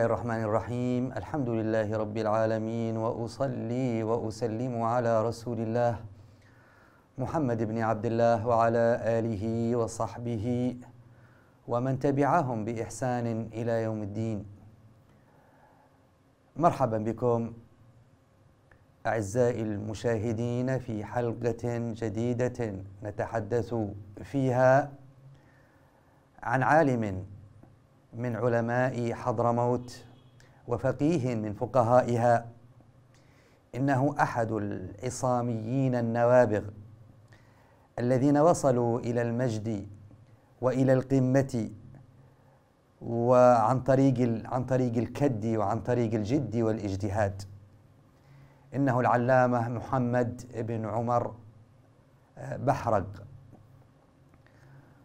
الله الرحمن الرحيم الحمد لله رب العالمين وأصلي وأسلم على رسول الله محمد بن عبد الله وعلى آله وصحبه ومن تبعهم بإحسان إلى يوم الدين مرحبا بكم أعزائي المشاهدين في حلقة جديدة نتحدث فيها عن عالم من علماء حضرموت وفقيه من فقهائها انه احد العصاميين النوابغ الذين وصلوا الى المجد والى القمه وعن طريق عن طريق الكد وعن طريق الجد والاجتهاد انه العلامه محمد بن عمر آه، بحرق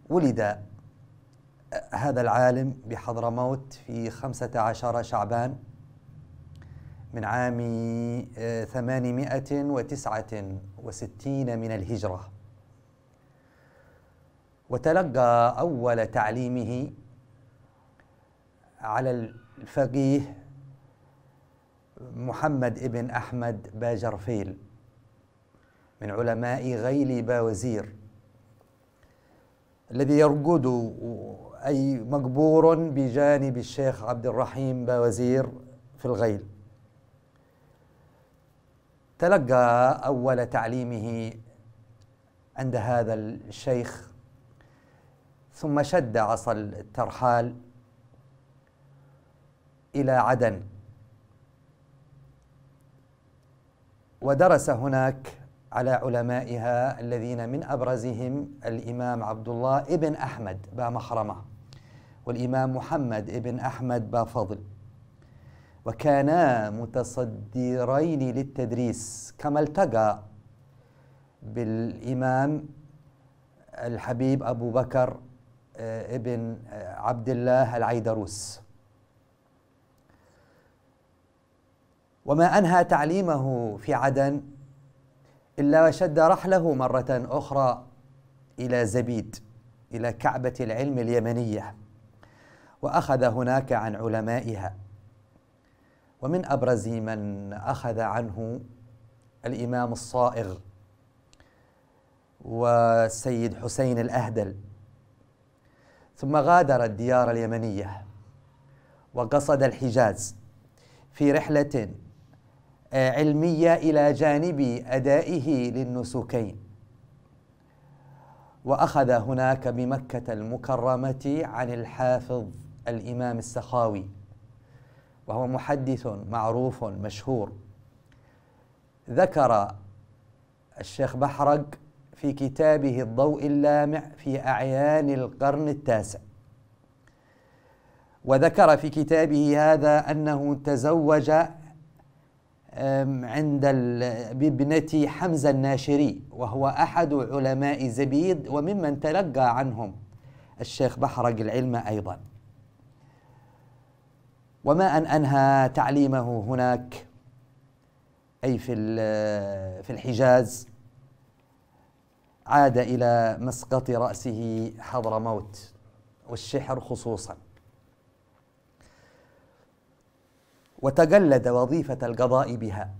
ولد هذا العالم بحضرموت في 15 شعبان من عام 869 آه، من الهجرة وتلقى أول تعليمه على الفقيه محمد ابن أحمد باجرفيل من علماء غيل باوزير الذي يرقد أي مقبور بجانب الشيخ عبد الرحيم باوزير في الغيل تلقى أول تعليمه عند هذا الشيخ ثم شد عصا الترحال إلى عدن ودرس هناك على علمائها الذين من أبرزهم الإمام عبد الله ابن أحمد با محرمه والإمام محمد بن أحمد بافضل وكانا متصدرين للتدريس كما التقى بالإمام الحبيب أبو بكر آه، ابن آه، عبد الله العيدروس وما أنهى تعليمه في عدن إلا وشد رحله مرة أخرى إلى زبيد إلى كعبة العلم اليمنية واخذ هناك عن علمائها ومن ابرز من اخذ عنه الامام الصائغ والسيد حسين الاهدل ثم غادر الديار اليمنيه وقصد الحجاز في رحله آه، علميه الى جانب ادائه للنسكين واخذ هناك بمكه المكرمه عن الحافظ الإمام السخاوي وهو محدث معروف مشهور ذكر الشيخ بحرق في كتابه الضوء اللامع في أعيان القرن التاسع وذكر في كتابه هذا أنه تزوج عند بابنة حمزة الناشري وهو أحد علماء زبيد وممن تلقى عنهم الشيخ بحرق العلم أيضاً وما أن أنهى تعليمه هناك أي في في الحجاز عاد إلى مسقط رأسه حضرموت والشحر خصوصا وتقلد وظيفة القضاء بها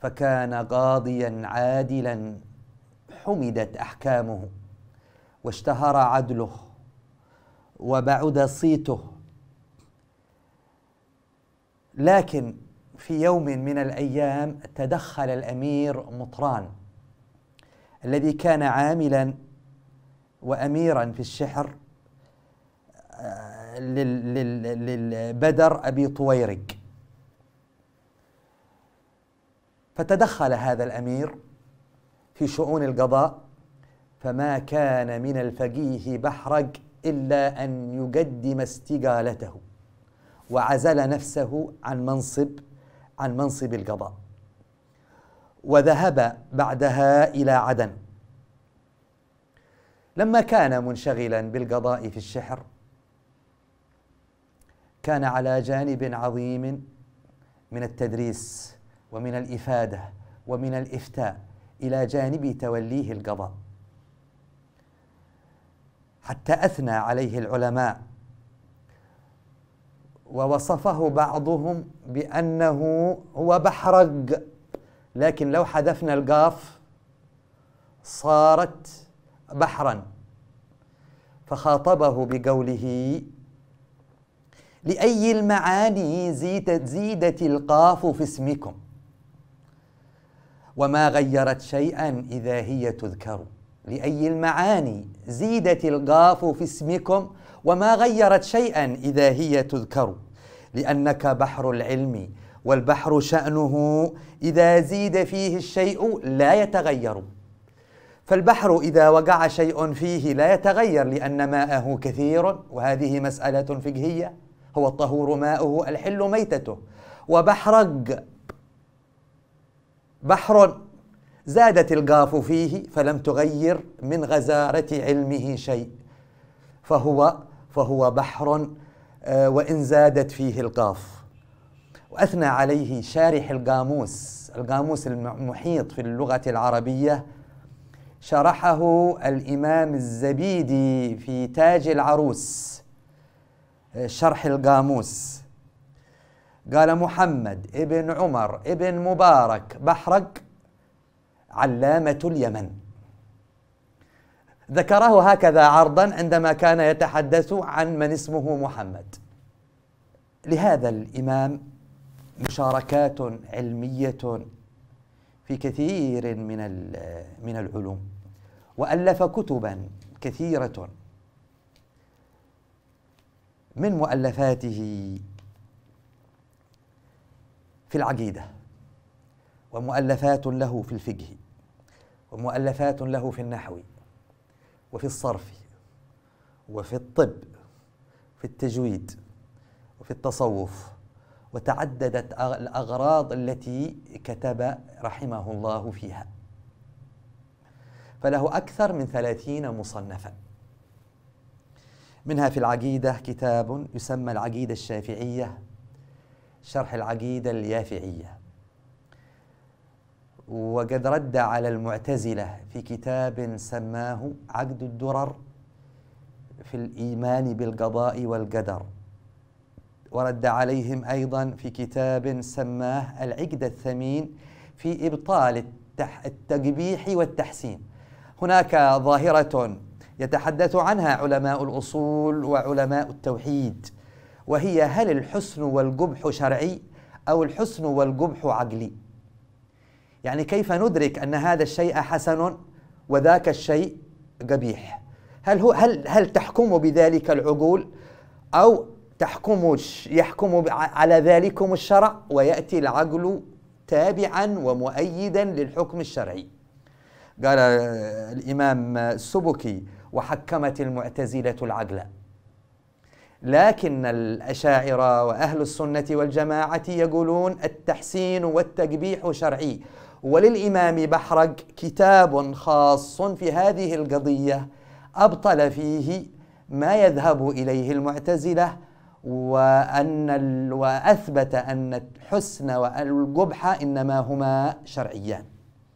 فكان قاضيا عادلا حمدت أحكامه واشتهر عدله وبعد صيته لكن في يوم من الايام تدخل الامير مطران الذي كان عاملا واميرا في الشحر آه، للبدر ابي طويرق فتدخل هذا الامير في شؤون القضاء فما كان من الفقيه بحرج الا ان يقدم استقالته وعزل نفسه عن منصب عن منصب القضاء وذهب بعدها الى عدن لما كان منشغلا بالقضاء في الشحر كان على جانب عظيم من التدريس ومن الافاده ومن الافتاء الى جانب توليه القضاء حتى اثنى عليه العلماء ووصفه بعضهم بأنه هو بحرق لكن لو حذفنا القاف صارت بحرا فخاطبه بقوله لأي المعاني زيدت, زيدت القاف في اسمكم وما غيرت شيئا إذا هي تذكر لأي المعاني زيدت القاف في اسمكم وما غيرت شيئا إذا هي تذكر لأنك بحر العلم والبحر شأنه إذا زيد فيه الشيء لا يتغير فالبحر إذا وقع شيء فيه لا يتغير لأن ماءه كثير وهذه مسألة فقهية هو الطهور ماؤه الحل ميتته وبحرق بحر زادت القاف فيه فلم تغير من غزارة علمه شيء فهو فهو بحر آه، وإن زادت فيه القاف وأثنى عليه شارح القاموس القاموس المحيط في اللغة العربية شرحه الإمام الزبيدي في تاج العروس آه، شرح القاموس قال محمد ابن عمر ابن مبارك بحرك علامة اليمن ذكره هكذا عرضا عندما كان يتحدث عن من اسمه محمد لهذا الإمام مشاركات علمية في كثير من من العلوم وألف كتبا كثيرة من مؤلفاته في العقيدة ومؤلفات له في الفقه ومؤلفات له في النحو وفي الصرف وفي الطب في التجويد وفي التصوف وتعددت الأغراض التي كتب رحمه الله فيها فله أكثر من ثلاثين مصنفا منها في العقيدة كتاب يسمى العقيدة الشافعية شرح العقيدة اليافعية وقد رد على المعتزلة في كتاب سماه عقد الدرر في الإيمان بالقضاء والقدر ورد عليهم أيضا في كتاب سماه العقد الثمين في إبطال التقبيح والتحسين هناك ظاهرة يتحدث عنها علماء الأصول وعلماء التوحيد وهي هل الحسن والقبح شرعي أو الحسن والقبح عقلي يعني كيف ندرك أن هذا الشيء حسن وذاك الشيء قبيح هل هو هل هل تحكم بذلك العقول أو تحكم يحكم على ذلكم الشرع ويأتي العقل تابعا ومؤيدا للحكم الشرعي قال آه، الإمام السبكي وحكمت المعتزلة العقل لكن الأشاعرة وأهل السنة والجماعة يقولون التحسين والتقبيح شرعي وللإمام بحرج كتاب خاص في هذه القضية أبطل فيه ما يذهب إليه المعتزلة وأن وأثبت أن الحسن والقبح إنما هما شرعيان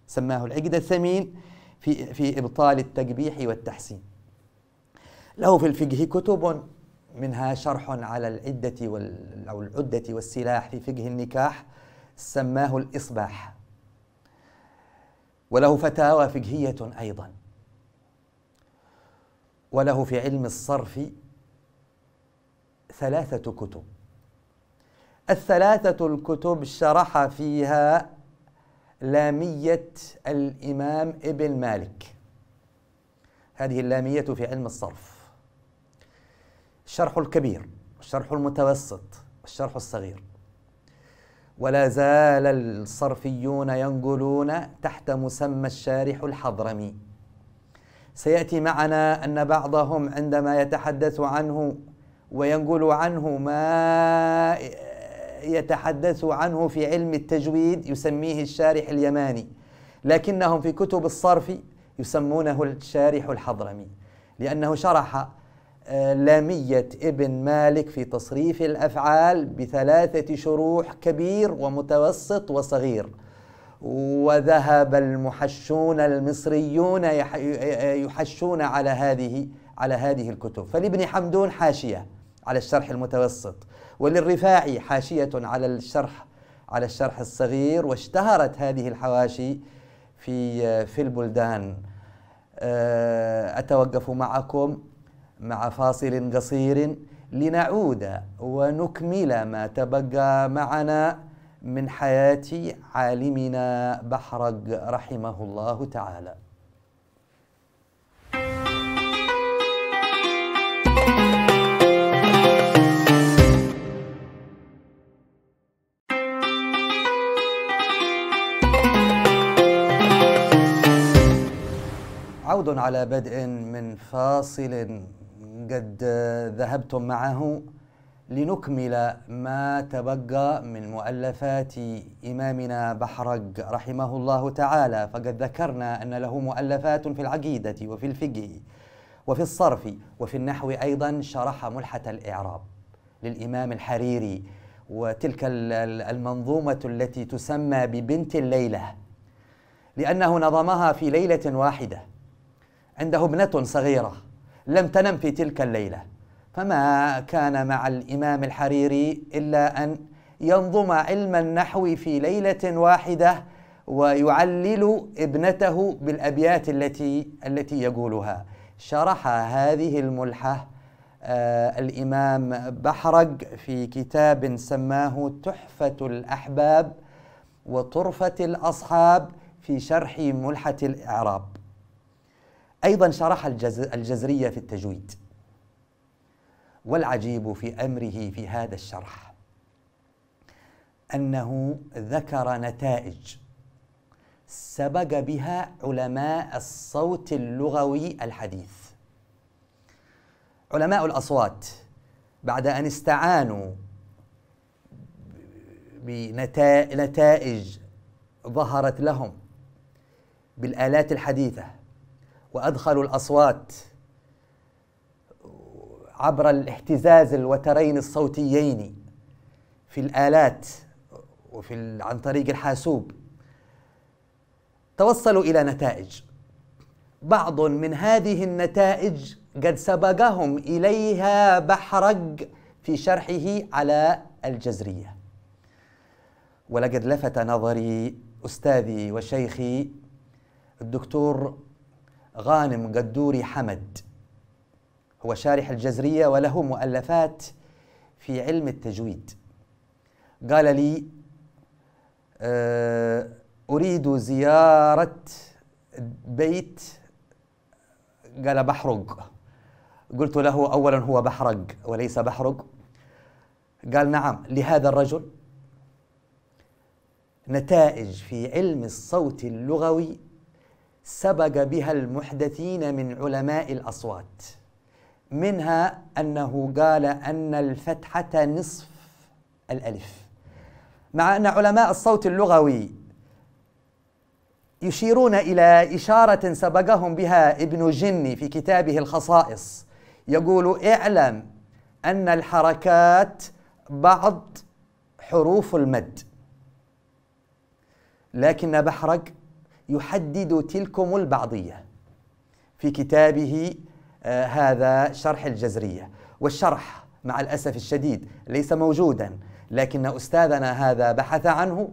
سماه العقد الثمين في في إبطال التقبيح والتحسين له في الفقه كتب منها شرح على العدة أو العدة والسلاح في فقه النكاح سماه الإصباح وله فتاوى فقهية أيضا وله في علم الصرف ثلاثة كتب الثلاثة الكتب شرح فيها لامية الإمام ابن مالك هذه اللامية في علم الصرف الشرح الكبير الشرح المتوسط الشرح الصغير ولا زال الصرفيون ينقلون تحت مسمى الشارح الحضرمي سياتي معنا ان بعضهم عندما يتحدث عنه وينقل عنه ما يتحدث عنه في علم التجويد يسميه الشارح اليماني لكنهم في كتب الصرف يسمونه الشارح الحضرمي لانه شرح لامية ابن مالك في تصريف الأفعال بثلاثة شروح كبير ومتوسط وصغير وذهب المحشون المصريون يحشون على هذه على هذه الكتب فلابن حمدون حاشية على الشرح المتوسط وللرفاعي حاشية على الشرح على الشرح الصغير واشتهرت هذه الحواشي في في البلدان أه، أتوقف معكم مع فاصل قصير لنعود ونكمل ما تبقى معنا من حياه عالمنا بحرق رحمه الله تعالى عود على بدء من فاصل قد ذهبتم معه لنكمل ما تبقى من مؤلفات إمامنا بحرج رحمه الله تعالى فقد ذكرنا أن له مؤلفات في العقيدة وفي الفقه وفي الصرف وفي النحو أيضا شرح ملحة الإعراب للإمام الحريري وتلك المنظومة التي تسمى ببنت الليلة لأنه نظمها في ليلة واحدة عنده ابنة صغيرة لم تنم في تلك الليلة فما كان مع الإمام الحريري إلا أن ينظم علم النحو في ليلة واحدة ويعلل ابنته بالأبيات التي التي يقولها شرح هذه الملحة آه الإمام بحرق في كتاب سماه تحفة الأحباب وطرفة الأصحاب في شرح ملحة الإعراب أيضا شرح الجزرية في التجويد والعجيب في أمره في هذا الشرح أنه ذكر نتائج سبق بها علماء الصوت اللغوي الحديث علماء الأصوات بعد أن استعانوا بنتائج ظهرت لهم بالآلات الحديثة وأدخلوا الأصوات عبر الاهتزاز الوترين الصوتيين في الآلات وفي عن طريق الحاسوب توصلوا إلى نتائج بعض من هذه النتائج قد سبقهم إليها بحرق في شرحه على الجزرية ولقد لفت نظري أستاذي وشيخي الدكتور غانم قدوري حمد هو شارح الجزرية وله مؤلفات في علم التجويد قال لي آه، أريد زيارة بيت قال بحرق قلت له أولا هو بحرق وليس بحرق قال نعم لهذا الرجل نتائج في علم الصوت اللغوي سبق بها المحدثين من علماء الأصوات منها أنه قال أن الفتحة نصف الألف مع أن علماء الصوت اللغوي يشيرون إلى إشارة سبقهم بها ابن جني في كتابه الخصائص يقول اعلم أن الحركات بعض حروف المد لكن بحرق يحدد تلكم البعضية في كتابه آه هذا شرح الجزرية والشرح مع الأسف الشديد ليس موجودا لكن أستاذنا هذا بحث عنه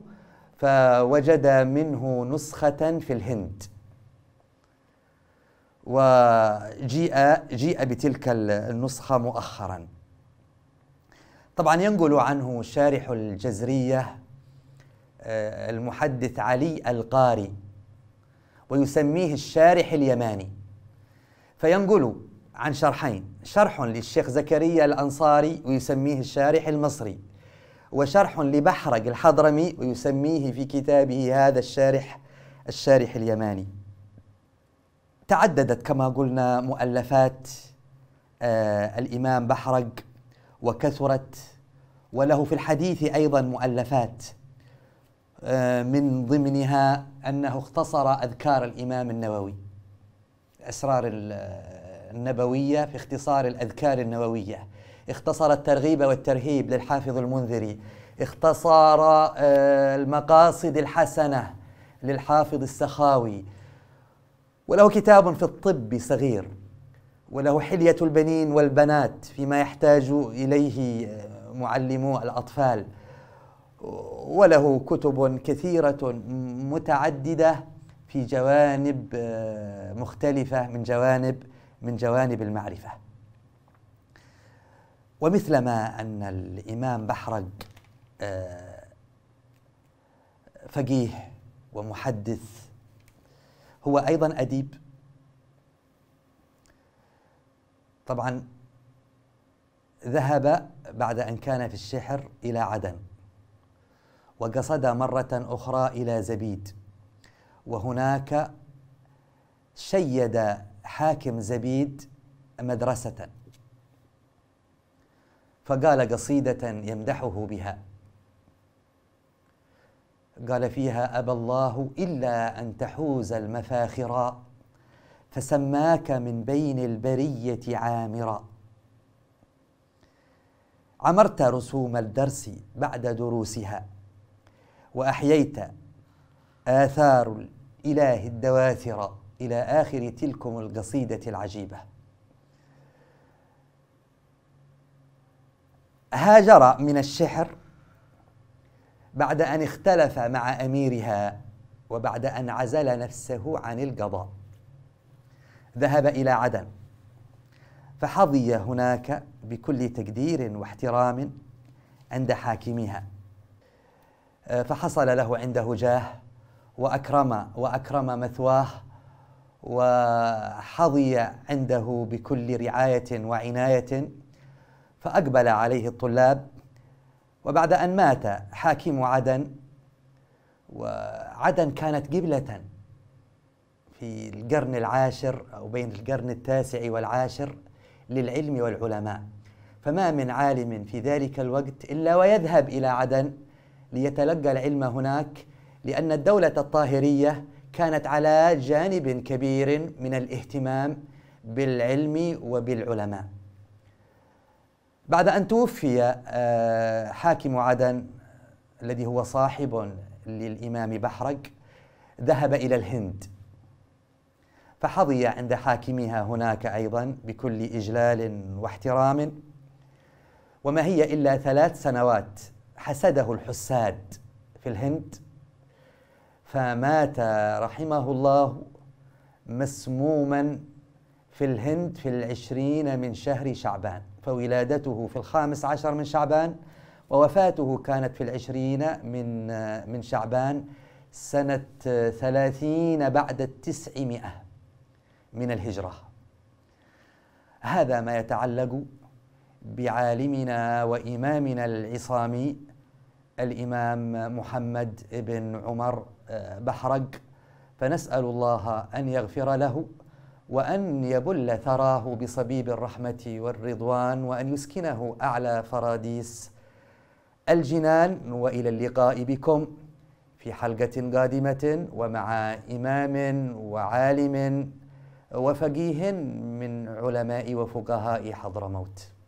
فوجد منه نسخة في الهند وجيء جيء بتلك النسخة مؤخرا طبعا ينقل عنه شارح الجزرية آه، المحدث علي القاري ويسميه الشارح اليماني فينقل عن شرحين شرح للشيخ زكريا الأنصاري ويسميه الشارح المصري وشرح لبحرق الحضرمي ويسميه في كتابه هذا الشارح الشارح اليماني تعددت كما قلنا مؤلفات آه الإمام بحرق وكثرت وله في الحديث أيضا مؤلفات آه، من ضمنها أنه اختصر أذكار الإمام النووي أسرار آه، النبوية في اختصار الأذكار النووية اختصر الترغيب والترهيب للحافظ المنذري اختصر آه، المقاصد الحسنة للحافظ السخاوي وله كتاب في الطب صغير وله حلية البنين والبنات فيما يحتاج إليه معلمو الأطفال وله كتب كثيرة متعددة في جوانب آه، مختلفة من جوانب من جوانب المعرفة ومثلما أن الإمام بحرج آه، فقيه ومحدث هو أيضا أديب طبعا ذهب بعد أن كان في الشحر إلى عدن وقصد مرة أخرى إلى زبيد وهناك شيد حاكم زبيد مدرسة فقال قصيدة يمدحه بها قال فيها أبى الله إلا أن تحوز المفاخرا فسماك من بين البرية عامرا عمرت رسوم الدرس بعد دروسها وأحييت آثار الإله الدواثر إلى آخر تلكم القصيدة العجيبة هاجر من الشحر بعد أن اختلف مع أميرها وبعد أن عزل نفسه عن القضاء ذهب إلى عدن فحظي هناك بكل تقدير واحترام عند حاكمها آه، فحصل له عنده جاه واكرم واكرم مثواه وحظي عنده بكل رعايه وعنايه فاقبل عليه الطلاب وبعد ان مات حاكم عدن وعدن كانت قبله في القرن العاشر او بين القرن التاسع والعاشر للعلم والعلماء فما من عالم في ذلك الوقت الا ويذهب الى عدن ليتلقى العلم هناك لأن الدولة الطاهرية كانت على جانب كبير من الاهتمام بالعلم وبالعلماء بعد أن توفي آه، حاكم عدن الذي هو صاحب للإمام بحرق ذهب إلى الهند فحظي عند حاكمها هناك أيضا بكل إجلال واحترام وما هي إلا ثلاث سنوات حسده الحساد في الهند فمات رحمه الله مسموما في الهند في العشرين من شهر شعبان فولادته في الخامس عشر من شعبان ووفاته كانت في العشرين من من شعبان سنة ثلاثين بعد التسعمائة من الهجرة هذا ما يتعلق بعالمنا وإمامنا العصامي الإمام محمد بن عمر آه، بحرق فنسأل الله أن يغفر له وأن يبل ثراه بصبيب الرحمة والرضوان وأن يسكنه أعلى فراديس الجنان وإلى اللقاء بكم في حلقة قادمة ومع إمام وعالم وفقيه من علماء وفقهاء حضرموت